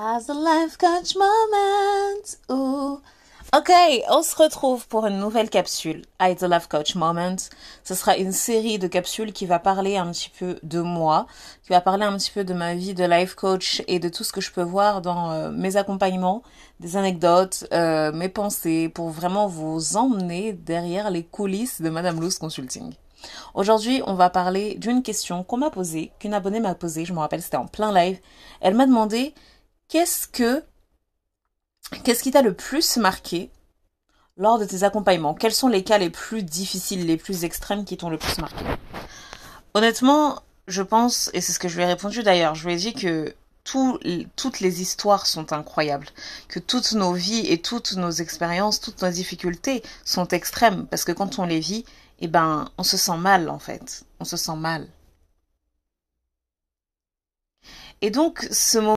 As a life coach moment. Ok, on se retrouve pour une nouvelle capsule, I the Love Coach Moment. Ce sera une série de capsules qui va parler un petit peu de moi, qui va parler un petit peu de ma vie de life coach et de tout ce que je peux voir dans euh, mes accompagnements, des anecdotes, euh, mes pensées, pour vraiment vous emmener derrière les coulisses de Madame Loose Consulting. Aujourd'hui, on va parler d'une question qu'on m'a posée, qu'une abonnée m'a posée, je me rappelle, c'était en plein live. Elle m'a demandé Qu'est-ce que qu'est-ce qui t'a le plus marqué lors de tes accompagnements Quels sont les cas les plus difficiles, les plus extrêmes qui t'ont le plus marqué Honnêtement, je pense, et c'est ce que je lui ai répondu d'ailleurs, je lui ai dit que tous toutes les histoires sont incroyables, que toutes nos vies et toutes nos expériences, toutes nos difficultés sont extrêmes, parce que quand on les vit, eh ben, on se sent mal en fait, on se sent mal. Et donc, ce moment